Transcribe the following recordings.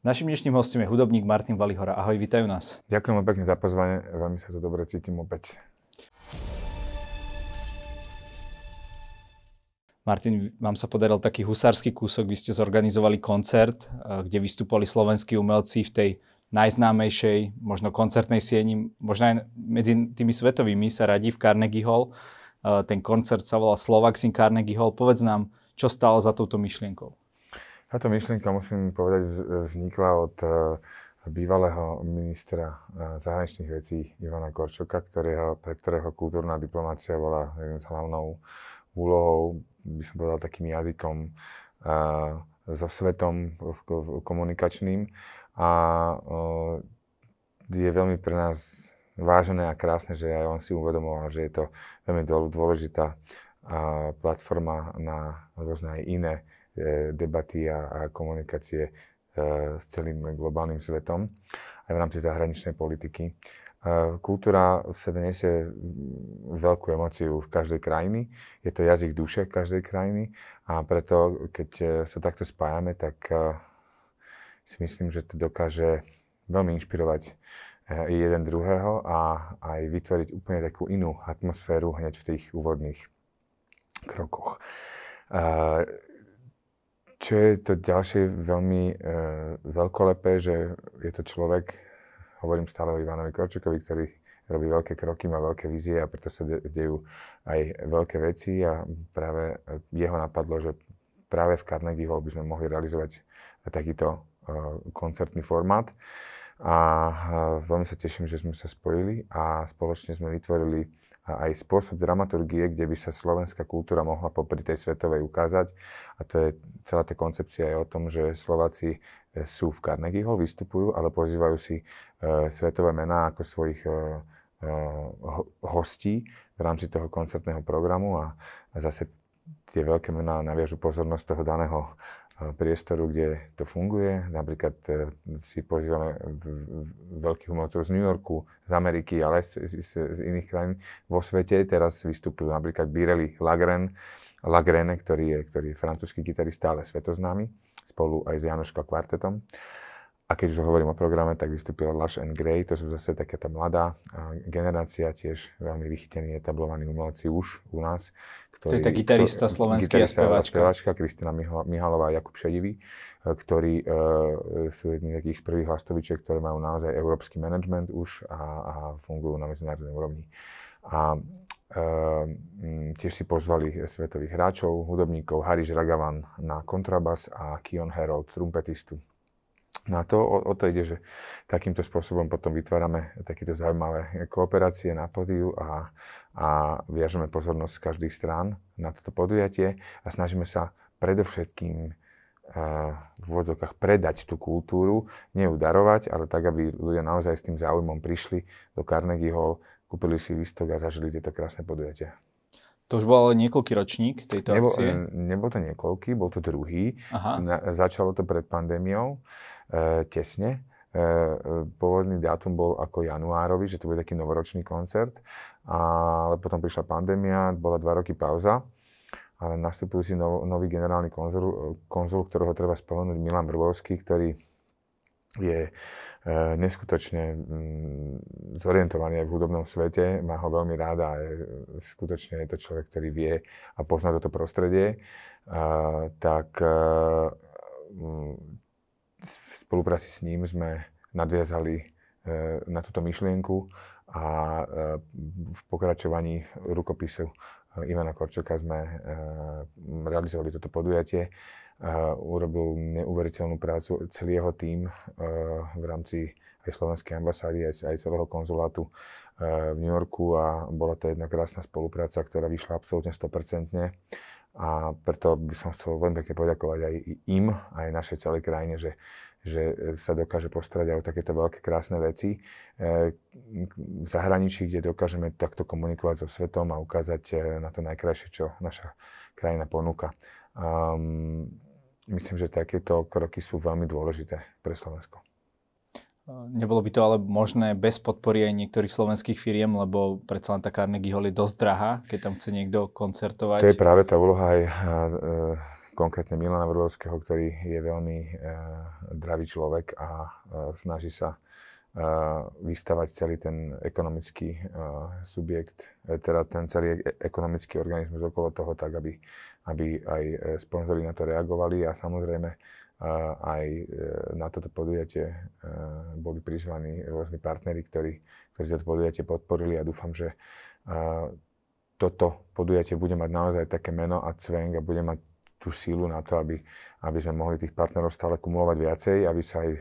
Našim dnešným hostom je hudobník Martin Valihora. Ahoj, vítajú nás. Ďakujem pekne za pozvanie, veľmi sa tu dobre cítim opäť. Martin, vám sa podaril taký husársky kúsok, vy ste zorganizovali koncert, eh, kde vystupovali slovenskí umelci v tej najznámejšej, možno koncertnej sieni, možno aj medzi tými svetovými sa radí v Carnegie Hall. Eh, ten koncert sa volá Slovak in Carnegie Hall. Povedz nám, čo stalo za touto myšlienkou? Táto myšlienka, musím povedať, vznikla od e, bývalého ministra e, zahraničných vecí Ivana Korčoka, ktorého, pre ktorého kultúrna diplomácia bola neviem, z hlavnou úlohou, by som povedal takým jazykom e, so svetom komunikačným. A je veľmi pre nás vážené a krásne, že aj on si uvedomoval, že je to veľmi dôležitá platforma na rôzne aj iné E, debaty a, a komunikácie e, s celým globálnym svetom, aj v rámci zahraničnej politiky. E, kultúra v sebe nesie veľkú emociu v každej krajiny. Je to jazyk duše každej krajiny a preto, keď sa takto spájame, tak si myslím, že to dokáže veľmi inšpirovať jeden druhého a aj vytvoriť úplne takú inú atmosféru hneď v tých úvodných krokoch. Čo je to ďalšie veľmi e, veľkolepé, že je to človek, hovorím stále o Ivanovi Korčukovi, ktorý robí veľké kroky, má veľké vízie a preto sa de- dejú aj veľké veci a práve e, jeho napadlo, že práve v Carnegie Hall by sme mohli realizovať takýto e, koncertný formát. A veľmi sa teším, že sme sa spojili a spoločne sme vytvorili a aj spôsob dramaturgie, kde by sa slovenská kultúra mohla popri tej svetovej ukázať. A to je celá tá koncepcia je o tom, že Slováci e, sú v Carnegie Hall, vystupujú, ale pozývajú si e, svetové mená ako svojich e, e hostí v rámci toho koncertného programu a, a zase tie veľké mená naviažu pozornosť toho daného priestoru, kde to funguje. Napríklad e, si pozývame veľkých umelcov z New Yorku, z Ameriky, ale aj z, z, z iných krajín vo svete. Teraz vystúpil napríklad Birelli Lagren, Lagrene, ktorý je, ktorý je francúzsky gitarista, ale svetoznámy, spolu aj s Janoškou kvartetom. Uh, a keď už hovorím o programe, tak vystúpila Lush and Grey, to sú zase taká tá mladá generácia, tiež veľmi vychytení, etablovaní umelci už u nás. Ktorý, to je tá gitarista to, slovenský a speváčka. speváčka Kristina Mihalová a Jakub Šedivý, e, ktorí e, sú jedni z takých z prvých hlastovičiek, ktoré majú naozaj európsky management už a, a fungujú na medzinárodnej úrovni. A Uh, tiež si pozvali svetových hráčov, hudobníkov Harry Ragavan na kontrabas a Kion Herold trumpetistu na to. O, o to ide, že takýmto spôsobom potom vytvárame takéto zaujímavé kooperácie na podiu a, a viažeme pozornosť z každých strán na toto podujatie a snažíme sa predovšetkým e, v úvodzovkách predať tú kultúru, neudarovať, ale tak, aby ľudia naozaj s tým záujmom prišli do Carnegie Hall, kúpili si výstok a zažili tieto krásne podujatia. To už bol ale niekoľký ročník tejto nebol, akcie? E, nebol to niekoľký, bol to druhý. Na, začalo to pred pandémiou, e, tesne. E, e, pôvodný dátum bol ako januárový, že to bude taký novoročný koncert. A, ale potom prišla pandémia, bola dva roky pauza. Ale si nov, nový generálny konzul, e, konzul, ktorého treba spomenúť, Milan Vrbovský, ktorý je e, neskutočne mm, zorientovaný aj v hudobnom svete, má ho veľmi ráda a e, skutočne je to človek, ktorý vie a pozná toto prostredie, e, tak mm, v spolupráci s ním sme nadviazali E, na túto myšlienku a e, v pokračovaní rukopisu e, Ivana Korčoka sme realizovali toto podujatie. Urobil neuveriteľnú prácu celý jeho tím v rámci aj slovenskej ambasády, aj, celého konzulátu v New Yorku a bola to jedna krásna spolupráca, ktorá vyšla absolútne 100% a preto by som chcel veľmi pekne poďakovať aj im, aj našej celej krajine, že že e, sa dokáže postarať aj o takéto veľké krásne veci. E, v zahraničí, kde dokážeme takto komunikovať so svetom a ukázať e, na to najkrajšie, čo naša krajina ponúka. Um, myslím, že takéto kroky sú veľmi dôležité pre Slovensko. Nebolo by to ale možné bez podpory aj niektorých slovenských firiem, lebo predsa len tá Carnegie Hall je dosť drahá, keď tam chce niekto koncertovať. To je práve tá úloha aj konkrétne Milana Vrbovského, ktorý je veľmi e, dravý človek a e, snaží sa e, vystavať celý ten ekonomický e, subjekt, e, teda ten celý e-, ekonomický organizmus okolo toho, tak aby, aby aj sponzori na to reagovali a samozrejme aj na toto podujatie boli prizvaní rôzni partneri, ktorí, ktorí toto podujatie podporili a dúfam, že toto podujatie bude mať naozaj také meno a cvenk a bude mať tú sílu na to, aby, aby sme mohli tých partnerov stále kumulovať viacej, aby sa aj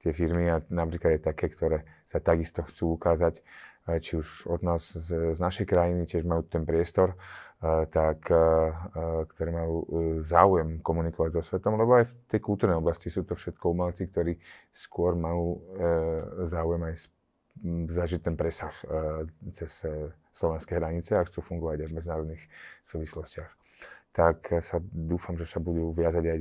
tie firmy, a napríklad aj také, ktoré sa takisto chcú ukázať, e, či už od nás z, z našej krajiny, tiež majú ten priestor, e, tak, e, ktoré majú záujem komunikovať so svetom, lebo aj v tej kultúrnej oblasti sú to všetko umelci, ktorí skôr majú záujem aj zažiť ten presah cez slovenské hranice a chcú fungovať aj v medzinárodných súvislostiach tak sa dúfam, že sa budú viazať aj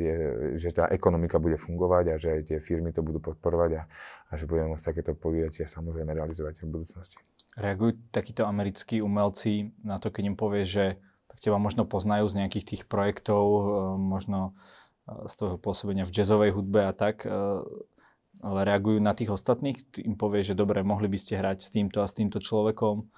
že tá ekonomika bude fungovať a že aj tie firmy to budú podporovať a, a že budeme môcť takéto podujatia samozrejme realizovať v budúcnosti. Reagujú takíto americkí umelci na to, keď im povie, že tak teba možno poznajú z nejakých tých projektov, e, možno e, z toho pôsobenia v jazzovej hudbe a tak, e, ale reagujú na tých ostatných, im povie, že dobre, mohli by ste hrať s týmto a s týmto človekom,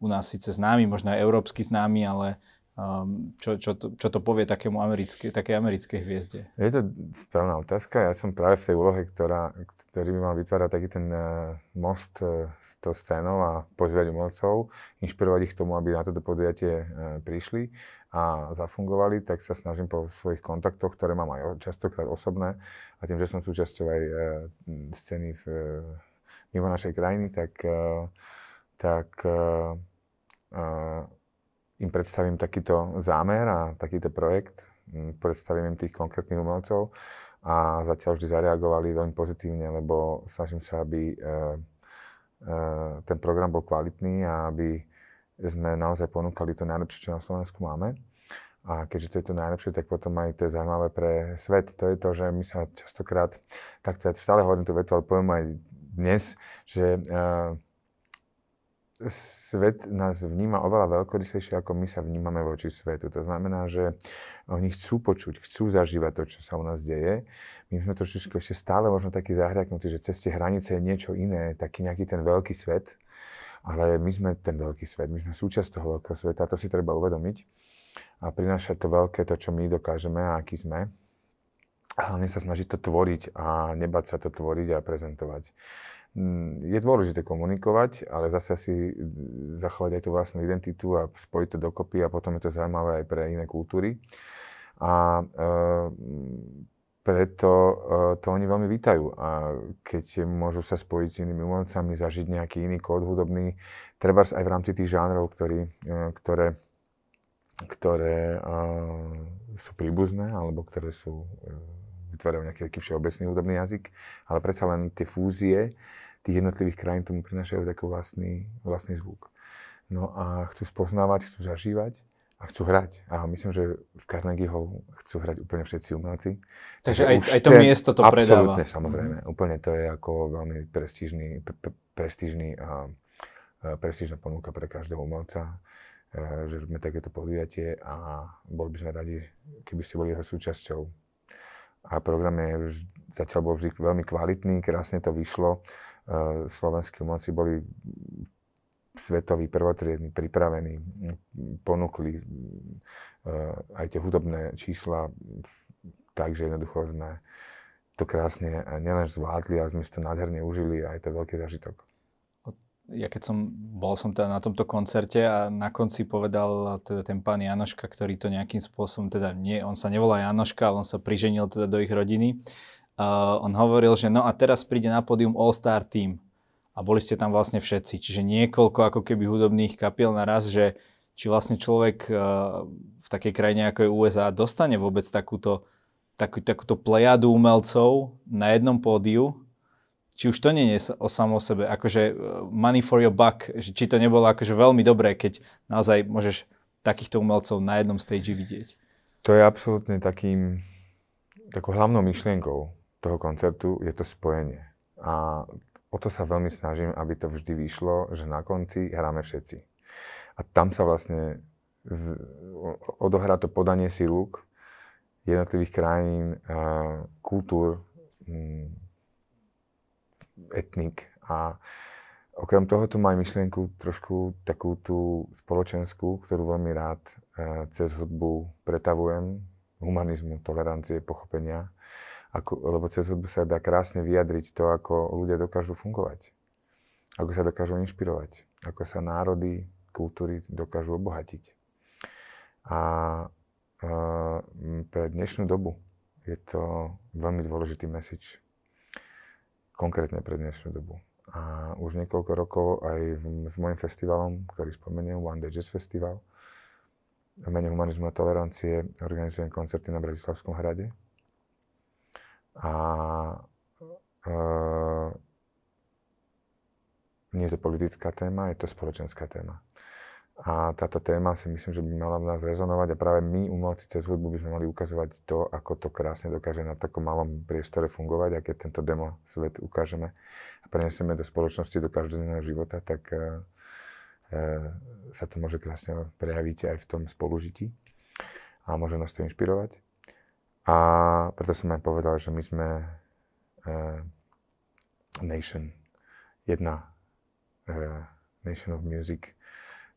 u nás síce známy, možno aj európsky známy, ale Um, čo, čo, to, čo to povie takému americké, takej americkej hviezde? Je to správna otázka. Ja som práve v tej úlohe, ktorá, ktorý by mal vytvárať taký ten eh, most eh, s tou scénou a pozvať umelcov, inšpirovať ich k tomu, aby na toto podujatie eh, prišli a zafungovali, tak sa snažím po svojich kontaktoch, ktoré mám aj častokrát osobné, a tým, že som súčasťou aj scény v, mimo našej krajiny, tak, tak im predstavím takýto zámer a takýto projekt, mm, predstavím im tých konkrétnych umelcov a zatiaľ vždy zareagovali veľmi pozitívne, lebo snažím sa, aby e, e, ten program bol kvalitný a aby sme naozaj ponúkali to najlepšie, čo na Slovensku máme. A keďže to je to najlepšie, tak potom aj to je zaujímavé pre svet. To je to, že my sa častokrát, takto ja stále hovorím tú vetu, ale poviem aj dnes, že e, svet nás vníma oveľa veľkorysejšie, ako my sa vnímame voči svetu. To znamená, že oni chcú počuť, chcú zažívať to, čo sa u nás deje. My sme trošičku ešte stále možno takí zahriaknutí, že cez tie hranice je niečo iné, taký nejaký ten veľký svet. Ale my sme ten veľký svet, my sme súčasť toho veľkého sveta, to si treba uvedomiť. A prinášať to veľké, to, čo my dokážeme a aký sme. A hlavne sa snažiť to tvoriť a nebať sa to tvoriť a prezentovať. Mm, je dôležité komunikovať, ale zase si mm, zachovať aj tú vlastnú identitu a spojiť to dokopy a potom je to zaujímavé aj pre iné kultúry. A e, preto e, to oni veľmi vítajú. A keď môžu sa spojiť s inými umelcami, zažiť nejaký iný kód hudobný, treba aj v rámci tých žánrov, ktorý, e, ktoré, ktoré e, sú príbuzné alebo ktoré sú e, vytvárajú nejaký taký všeobecný hudobný jazyk, ale predsa len tie fúzie tých jednotlivých krajín tomu prinášajú taký vlastný, vlastný zvuk. No a chcú spoznávať, chcú zažívať a chcú hrať. A myslím, že v Carnegie Hall chcú hrať úplne všetci umelci. Takže, aj, aj to miesto to predáva. Absolútne, samozrejme. Mm-hmm. Úplne to je ako veľmi prestížny, pre, prestížny a, a prestížna ponuka pre každého umelca, a, e, že robíme takéto podujatie a boli by sme radi, keby ste boli jeho súčasťou a program je vž, zatiaľ bol vždy veľmi kvalitný, krásne to vyšlo. E, Slovenskí umelci boli svetoví, prvotriední, pripravení, ponúkli e, aj tie hudobné čísla, takže jednoducho sme to krásne nielen zvládli, ale sme si to nádherne užili a je to veľký zažitok ja keď som, bol som teda na tomto koncerte a na konci povedal teda ten pán Janoška, ktorý to nejakým spôsobom, teda nie, on sa nevolá Janoška, ale on sa priženil teda do ich rodiny. Uh, on hovoril, že no a teraz príde na pódium All Star Team. A boli ste tam vlastne všetci, čiže niekoľko ako keby hudobných kapiel naraz, že či vlastne človek uh, v takej krajine ako je USA dostane vôbec takúto, takú, takúto plejadu umelcov na jednom pódiu, či už to nie je o samo sebe, akože e, money for your buck, či to nebolo akože veľmi dobré, keď naozaj môžeš takýchto umelcov na jednom stage vidieť. To je absolútne takým, takou hlavnou myšlienkou toho koncertu je to spojenie. A o to sa veľmi snažím, aby to vždy vyšlo, že na konci hráme všetci. A tam sa vlastne z, odohrá to podanie si rúk jednotlivých krajín, e, kultúr, etnik. A okrem toho tu mám myšlenku myšlienku trošku takú tú spoločenskú, ktorú veľmi rád e, cez hudbu pretavujem, humanizmu, tolerancie, pochopenia, ako, lebo cez hudbu sa dá krásne vyjadriť to, ako ľudia dokážu fungovať, ako sa dokážu inšpirovať, ako sa národy, kultúry dokážu obohatiť. A e, pre dnešnú dobu je to veľmi dôležitý message konkrétne pre dnešnú dobu. A už niekoľko rokov aj s môjim festivalom, ktorý spomeniem, One Day Jazz Festival, v mene Humanizmu a tolerancie organizujem koncerty na Bratislavskom hrade. A e, nie je to politická téma, je to spoločenská téma. A táto téma si myslím, že by mala v nás rezonovať a práve my, umelci cez hudbu, by sme mali ukazovať to, ako to krásne dokáže na takom malom priestore fungovať aké keď tento demo svet ukážeme a prenesieme do spoločnosti, do každodenného života, tak e, e, sa to môže krásne prejaviť aj v tom spolužití a môže nás to inšpirovať. A preto som aj povedal, že my sme e, nation, jedna e, nation of music,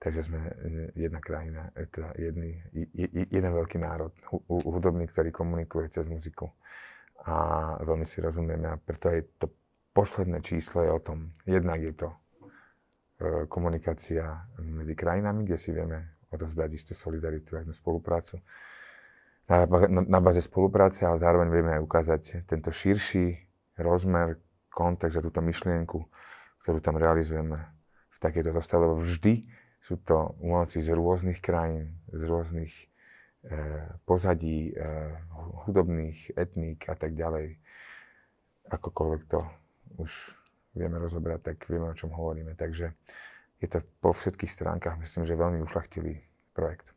Takže sme e, jedna krajina, e, teda jedný, jeden veľký národ, hudobný, ktorý komunikuje cez muziku. A veľmi si rozumieme a preto je to posledné číslo je o tom. Jednak je to e, komunikácia medzi krajinami, kde si vieme odovzdať istú solidaritu a jednu spoluprácu. Na, na, na baze spolupráce, ale zároveň vieme aj ukázať tento širší rozmer, kontext a túto myšlienku, ktorú tam realizujeme v takéto dostave. Vždy sú to umelci z rôznych krajín, z rôznych e, pozadí, e, hudobných, etník a tak ďalej. Akokoľvek to už vieme rozobrať, tak vieme, o čom hovoríme. Takže je to po všetkých stránkach, myslím, že veľmi ušlachtilý projekt.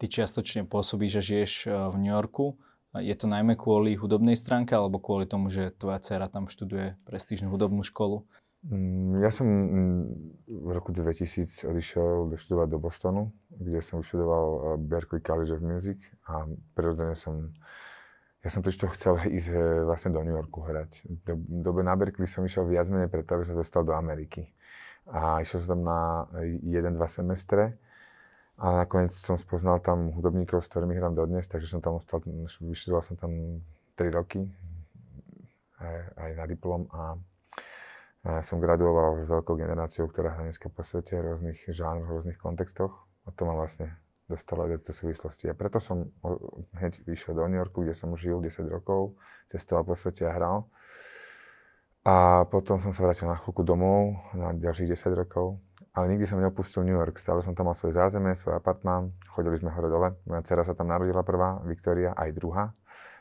Ty čiastočne pôsobíš že žiješ eh, v New Yorku. Je to najmä kvôli hudobnej stránke alebo kvôli tomu, že tvoja dcera tam študuje prestížnu hudobnú školu? Mm, ja som mm, v roku 2000 odišiel študovať do Bostonu, kde som vyštudoval eh, Berkeley College of Music a prirodzene som, ja som totiž to chcel ísť eh, vlastne do New Yorku hrať. Do, dobe na Berkeley som išiel viac menej preto, aby som dostal do Ameriky. A išiel som tam na 1-2 eh, semestre a nakoniec som spoznal tam hudobníkov, s ktorými hrám dodnes, takže som tam ostal, vyštudoval som tam 3 roky aj, aj na diplom a a ja som graduoval s veľkou generáciou, ktorá hrá dneska po svete v rôznych žánroch, v rôznych kontextoch. A to ma vlastne dostalo do súvislosti. A preto som hneď vyšiel do New Yorku, kde som žil 10 rokov, cestoval po svete a hral. A potom som sa vrátil na chvíľku domov, na ďalších 10 rokov. Ale nikdy som neopustil New York, stále som tam mal svoje zázemie, svoj apartmán, chodili sme hore dole. Moja dcera sa tam narodila prvá, Viktória, aj druhá,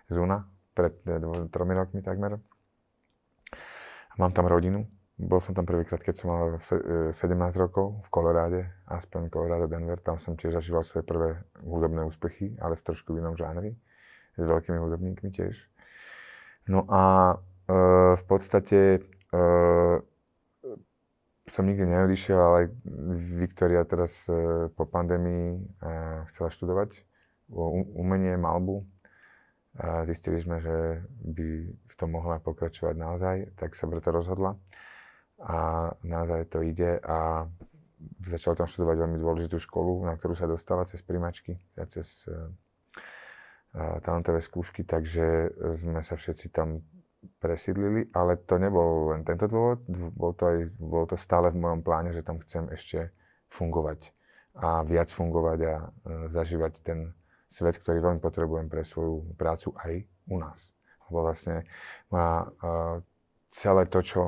Zuna, pred eh, tromi rokmi takmer. Mám tam rodinu. Bol som tam prvýkrát, keď som mal 17 e, e, rokov v Koloráde, Aspen, Colorado, Denver. Tam som tiež zažíval svoje prvé hudobné úspechy, ale v trošku inom žánri. S veľkými hudobníkmi tiež. No a e, v podstate e, som nikdy neodišiel, ale Viktoria teraz e, po pandémii chcela študovať umenie, malbu a zistili sme, že by v tom mohla pokračovať naozaj, tak sa preto rozhodla a naozaj to ide a začala tam študovať veľmi dôležitú školu, na ktorú sa dostala cez primačky a cez eh, eh, talentové skúšky, takže sme sa všetci tam presídlili, ale to nebol len tento dôvod, bol to aj, bolo to stále v mojom pláne, že tam chcem ešte fungovať a viac fungovať a eh, zažívať ten svet, ktorý veľmi potrebujem pre svoju prácu aj u nás. Lebo vlastne má celé to, čo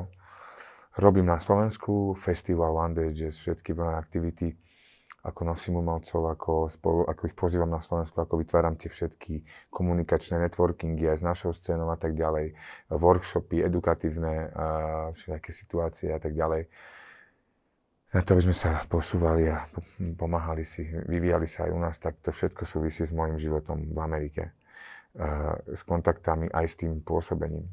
robím na Slovensku, festival One Day Jazz, všetky moje aktivity, ako nosím umelcov, ako, spolu, ako ich pozývam na Slovensku, ako vytváram tie všetky komunikačné networkingy aj s našou scénou a tak ďalej, workshopy edukatívne, všetky situácie a tak ďalej na to, aby sme sa posúvali a pomáhali si, vyvíjali sa aj u nás, tak to všetko súvisí s mojim životom v Amerike. S kontaktami aj s tým pôsobením.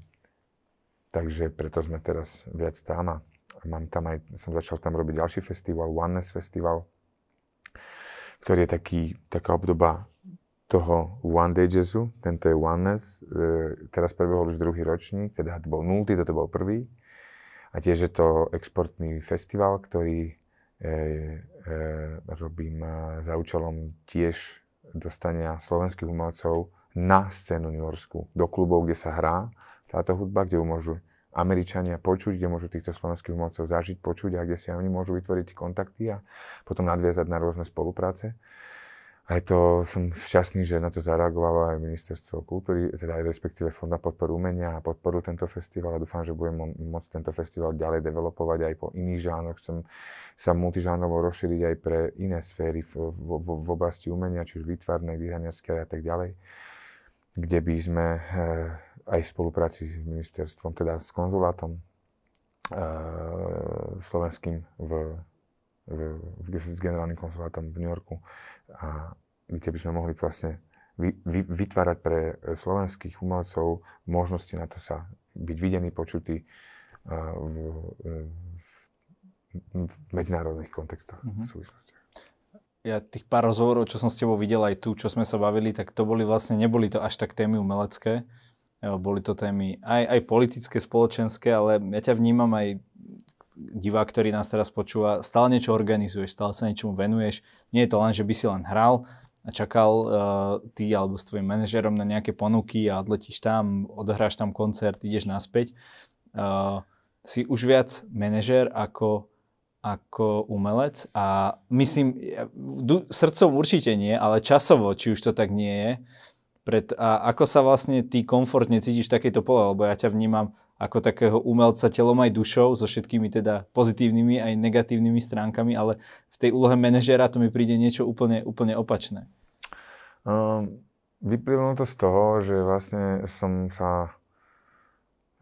Takže preto sme teraz viac tam a mám tam aj, som začal tam robiť ďalší festival, Oneness Festival, ktorý je taký, taká obdoba toho One Day Jazzu, tento je Oneness, e, teraz prebehol už druhý ročník, teda to bol nultý, toto bol prvý. A tiež je to exportný festival, ktorý e, e, robím za účelom tiež dostania slovenských umelcov na scénu New Yorku, do klubov, kde sa hrá táto hudba, kde ju môžu Američania počuť, kde môžu týchto slovenských umelcov zažiť, počuť a kde si oni môžu vytvoriť kontakty a potom nadviazať na rôzne spolupráce aj to som šťastný, že na to zareagovalo aj ministerstvo kultúry, teda aj respektíve Fond na podporu umenia a podporil tento festival a dúfam, že budem môcť tento festival ďalej developovať aj po iných žánoch Chcem sa multižánovo rozšíriť aj pre iné sféry v, v, v, v oblasti umenia, či už výtvarné, dizajnerské a tak ďalej, kde by sme e, aj v spolupráci s ministerstvom, teda s konzulátom e, slovenským v v, v, s generálnym konzulátom v New Yorku, a kde by sme mohli vlastne vy, vy, vytvárať pre slovenských umelcov možnosti na to sa byť videný, počutý v, v, v medzinárodných kontextoch mm-hmm. súvislostiach. Ja tých pár rozhovorov, čo som s tebou videl aj tu, čo sme sa bavili, tak to boli vlastne, neboli to až tak témy umelecké, boli to témy aj, aj politické, spoločenské, ale ja ťa vnímam aj divák, ktorý nás teraz počúva, stále niečo organizuješ, stále sa niečomu venuješ. Nie je to len, že by si len hral a čakal uh, ty alebo s tvojim manažerom na nejaké ponuky a odletíš tam, odohráš tam koncert, ideš naspäť. Uh, si už viac manažer ako, ako umelec a myslím, srdcom určite nie, ale časovo, či už to tak nie je, pred, a ako sa vlastne ty komfortne cítiš v takejto pole, lebo ja ťa vnímam, ako takého umelca telom aj dušou, so všetkými teda pozitívnymi aj negatívnymi stránkami, ale v tej úlohe manažéra to mi príde niečo úplne, úplne opačné. Um, ehm, vyplynulo to z toho, že vlastne som sa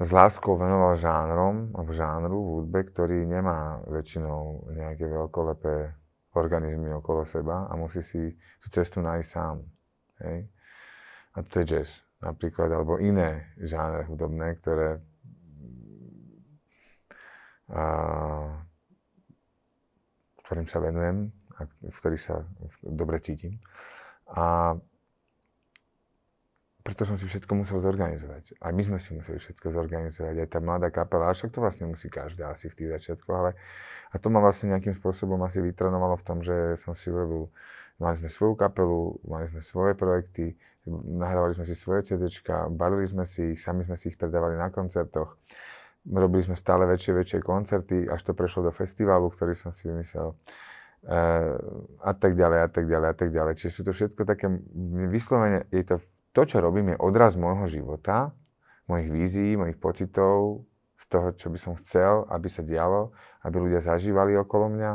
s láskou venoval žánrom, alebo žánru v hudbe, ktorý nemá väčšinou nejaké veľkolepé organizmy okolo seba a musí si tú cestu nájsť sám. Hej? A to je jazz napríklad, alebo iné žánre hudobné, ktoré ktorým sa venujem a v ktorých sa dobre cítim. A preto som si všetko musel zorganizovať. A my sme si museli všetko zorganizovať. Aj tá mladá kapela, a však to vlastne musí každá asi v tých začiatkoch, ale a to ma vlastne nejakým spôsobom asi vytrenovalo v tom, že som si urobil, mali sme svoju kapelu, mali sme svoje projekty, nahrávali sme si svoje CDčka, balili sme si ich, sami sme si ich predávali na koncertoch. Robili sme stále väčšie, väčšie koncerty, až to prešlo do festivalu, ktorý som si vymyslel. Uh, a tak ďalej, a tak ďalej, a tak ďalej. Čiže sú to všetko také, vyslovene je to, to, čo robím, je odraz môjho života, mojich vízií, mojich pocitov, z toho, čo by som chcel, aby sa dialo, aby ľudia zažívali okolo mňa.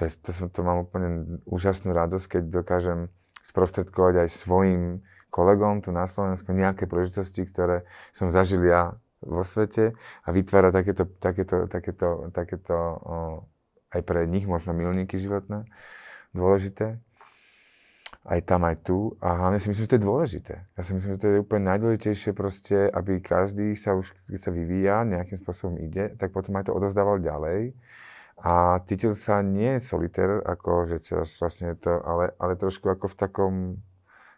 To, je, to, som, to mám úplne úžasnú radosť, keď dokážem sprostredkovať aj svojim kolegom tu na Slovensku nejaké príležitosti, ktoré som zažil ja vo svete a vytvára takéto, takéto, takéto, takéto o, aj pre nich možno milníky životné, dôležité. Aj tam, aj tu. A hlavne si myslím, že to je dôležité. Ja si myslím, že to je úplne najdôležitejšie proste, aby každý sa už, keď sa vyvíja, nejakým spôsobom ide, tak potom aj to odozdával ďalej. A cítil sa nie solitér, ako že vlastne to, ale, ale trošku ako v takom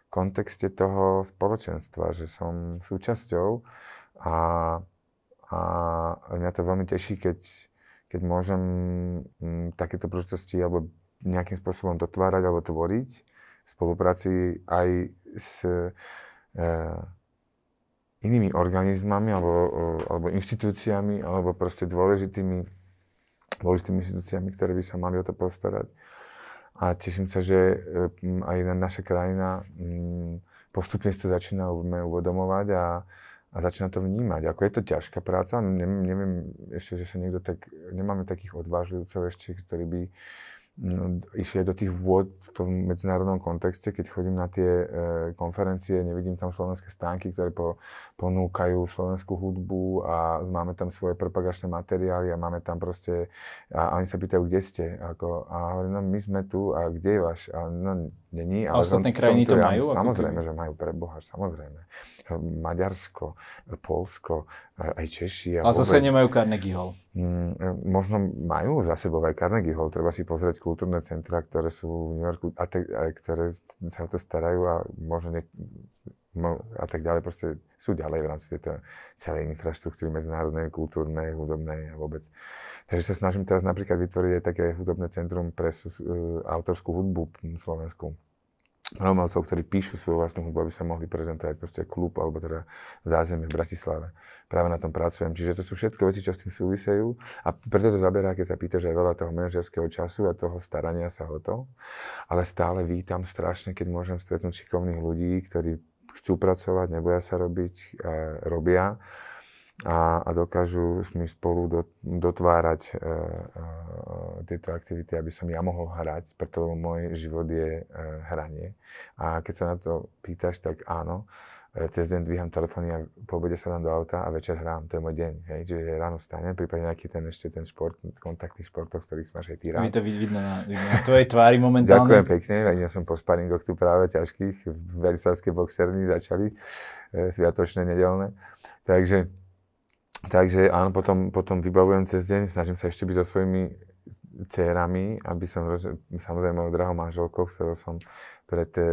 kontexte toho spoločenstva, že som súčasťou a, a mňa to veľmi teší, keď, keď môžem mm, takéto príležitosti alebo nejakým spôsobom dotvárať alebo tvoriť v spolupráci aj s e, inými organizmami alebo, e, alebo inštitúciami alebo proste dôležitými, dôležitými inštitúciami, ktoré by sa mali o to postarať. A teším sa, že e, aj naša krajina postupne si to začína uvedomovať a, a začína to vnímať. Ako je to ťažká práca, neviem, neviem ešte, že sa niekto tak, nemáme takých odvážlivcov ešte, ktorí by No, išli aj do tých vôd v tom medzinárodnom kontexte, keď chodím na tie e, konferencie, nevidím tam slovenské stánky, ktoré po, ponúkajú slovenskú hudbu a máme tam svoje propagačné materiály a máme tam proste, a, a oni sa pýtajú, kde ste, ako, a hovorím, no my sme tu a kde je váš, a no není. Ale ostatné krajiny to, ja, majú? samozrejme, že majú, pre Boha, samozrejme. Maďarsko, Polsko, e, aj Češi. A, a vôbec. zase nemajú Carnegie Hall. Mm, možno majú za sebou aj Carnegie Hall. Treba si pozrieť kultúrne centra, ktoré sú v New Yorku a, te, a ktoré sa o to starajú a možno nie, a tak ďalej. Proste sú ďalej v rámci tejto celej infraštruktúry medzinárodnej, kultúrnej, hudobnej a vôbec. Takže sa snažím teraz napríklad vytvoriť aj také hudobné centrum pre uh, autorskú hudbu slovenskú umelcov, ktorí píšu svoju vlastnú hudbu, aby sa mohli prezentovať proste klub alebo teda zázemie v Bratislave. Práve na tom pracujem. Čiže to sú všetko veci, čo s tým súvisejú a preto to zaberá, keď sa pýta, že je veľa toho manažerského času a toho starania sa o to. Ale stále vítam strašne, keď môžem stretnúť šikovných ľudí, ktorí chcú pracovať, neboja sa robiť, e, robia a, a dokážu s mi spolu do, dotvárať e, e, tieto aktivity, aby som ja mohol hrať, preto môj život je e, hranie. A keď sa na to pýtaš, tak áno, e, cez deň dvíham telefóny a po obede sa dám do auta a večer hrám, to je môj deň. Hej? Čiže ráno vstanem, prípadne nejaký ten ešte ten šport, kontaktný tých športov, ktorých máš aj ty rád. Mi to vidno na, na tvojej tvári momentálne. Ďakujem pekne, vedel som po sparingoch tu práve ťažkých, v Verisavskej boxerni začali, e, sviatočné, nedelné. Takže Takže áno, potom, potom vybavujem cez deň, snažím sa ešte byť so svojimi dcerami, aby som, samozrejme mojou drahou manželkou, ktorou som pred e, e,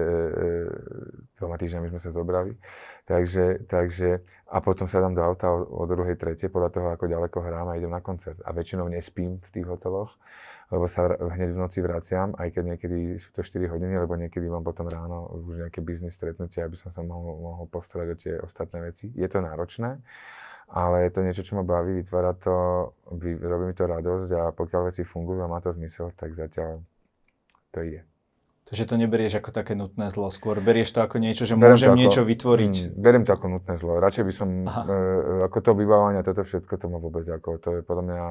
dvoma týždňami sme sa zobrali. Takže, takže, a potom sa dám do auta o, o druhej, tretej, podľa toho, ako ďaleko hrám a idem na koncert. A väčšinou nespím v tých hoteloch, lebo sa hneď v noci vraciam, aj keď niekedy sú to 4 hodiny, lebo niekedy mám potom ráno už nejaké biznis stretnutie, aby som sa mohol, mohol postarať o tie ostatné veci. Je to náročné, ale je to niečo, čo ma baví, vytvára to, robí mi to radosť a pokiaľ veci fungujú a má to zmysel, tak zatiaľ to ide. Takže to neberieš ako také nutné zlo, skôr berieš to ako niečo, že berem môžem ako, niečo vytvoriť. Mm, beriem to ako nutné zlo. Radšej by som, e, e, ako to vybávanie, toto všetko, to ma vôbec ako, to je podľa mňa,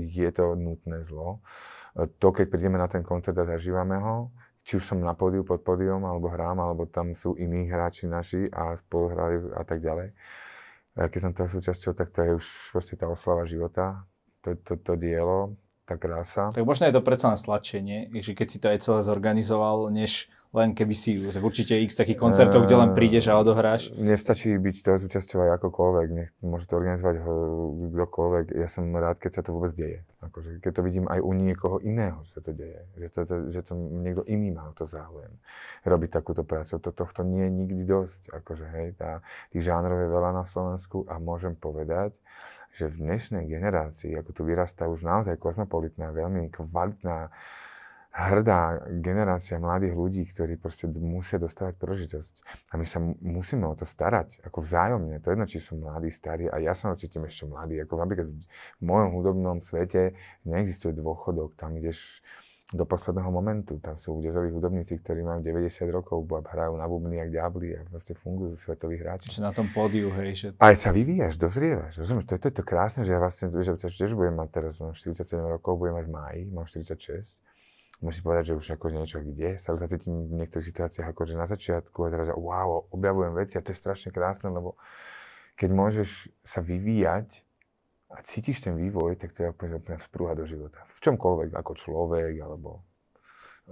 e, je to nutné zlo. E, to, keď prídeme na ten koncert a zažívame ho, či už som na pódiu, pod pódium, alebo hrám, alebo tam sú iní hráči naši a spolu hrajú a tak ďalej, a keď som toho súčasťou, tak to je už proste tá oslava života, to, to, to dielo, tá krása. Tak možno je to predsa len stlačenie, že keď si to aj celé zorganizoval, než len keby si určite x takých koncertov, kde len ehm, prídeš a odohráš? Nestačí byť toho súčasťou aj akokoľvek, nech môže to organizovať kdokoľvek. Ja som rád, keď sa to vôbec deje. Akože, keď to vidím aj u niekoho iného, že sa to deje, že, to, to, že to niekto iný má to záujem robiť takúto prácu. To, tohto nie je nikdy dosť. Akože, hej, tá, tých žánrov je veľa na Slovensku a môžem povedať, že v dnešnej generácii, ako tu vyrastá už naozaj kozmopolitná, veľmi kvalitná hrdá generácia mladých ľudí, ktorí proste musia dostávať prožitosť. A my sa musíme o to starať, ako vzájomne. To jedno, či sú mladí, starí, a ja som cítim ešte mladý. Ako napríklad v mojom hudobnom svete neexistuje dôchodok, tam ideš do posledného momentu. Tam sú jazzoví hudobníci, ktorí majú 90 rokov, hrajú na bubny jak diabli a proste fungujú svetoví hráči. Čiže na tom pódiu, hej. Že... Aj sa vyvíjaš, dozrievaš. Rozumieš, to je to, to krásne, že ja vlastne, že tiež budem mať teraz, mám 47 rokov, budem mať v máji, mám 46 musím povedať, že už ako niečo ide. sa zacítim v niektorých situáciách že na začiatku a teraz wow, objavujem veci a to je strašne krásne, lebo keď môžeš sa vyvíjať a cítiš ten vývoj, tak to je úplne, úplne vzprúha do života. V čomkoľvek, ako človek, alebo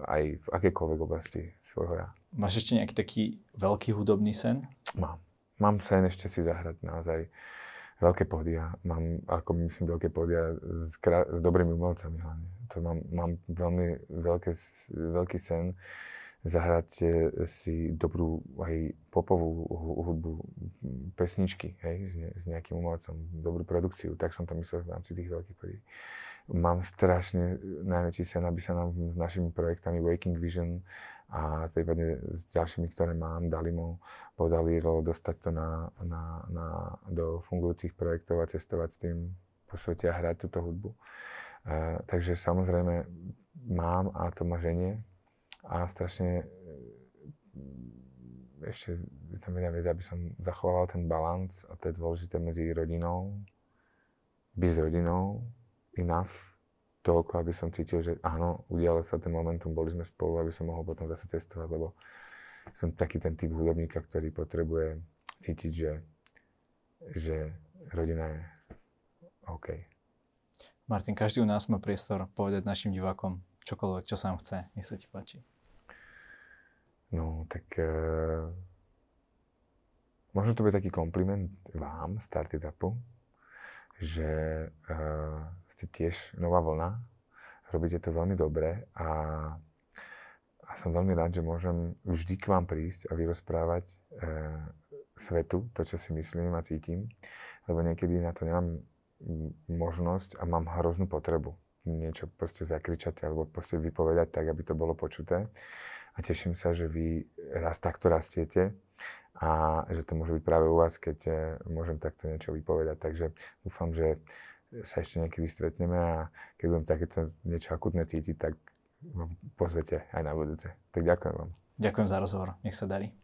aj v akékoľvek oblasti svojho ja. Máš ešte nejaký taký veľký hudobný sen? Mám. Mám sen ešte si zahrať naozaj veľké pódia. Mám, ako myslím, veľké pódia s, krá- s dobrými umelcami hlavne. To mám, mám veľmi veľké, veľký sen zahrať e, si dobrú aj popovú hudbu, pesničky hej, s, ne- s nejakým umelcom, dobrú produkciu. Tak som to myslel v rámci tých veľkých podí mám strašne e, najväčší sen, aby sa nám s našimi projektami Waking Vision a prípadne s ďalšími, ktoré mám, Dalimov, podarilo dostať to na, na, na, do fungujúcich projektov a cestovať s tým po svete a hrať túto hudbu. E, takže samozrejme mám a to ma ženie a strašne e, ešte je tam jedna vec, aby som zachoval ten balans a to je dôležité medzi rodinou, byť s rodinou, enough, toľko, aby som cítil, že áno, udialo sa ten momentum, boli sme spolu, aby som mohol potom zase cestovať, lebo som taký ten typ hudobníka, ktorý potrebuje cítiť, že, že rodina je OK. Martin, každý u nás má priestor povedať našim divákom čokoľvek, čo im chce. Nech sa ti páči. No, tak e, možno to bude taký kompliment vám, Startup Upu, že e, ste tiež nová vlna. Robíte to veľmi dobre a, a som veľmi rád, že môžem vždy k vám prísť a vyrozprávať e, svetu to, čo si myslím a cítim, lebo niekedy na to nemám možnosť a mám hroznú potrebu niečo proste zakričať alebo proste vypovedať tak, aby to bolo počuté. A teším sa, že vy raz takto rastiete a že to môže byť práve u vás, keď e, môžem takto niečo vypovedať. Takže dúfam, že sa ešte niekedy stretneme a keď budem takéto niečo akutné cítiť, tak pozvete aj na budúce. Tak ďakujem vám. Ďakujem za rozhovor. Nech sa darí.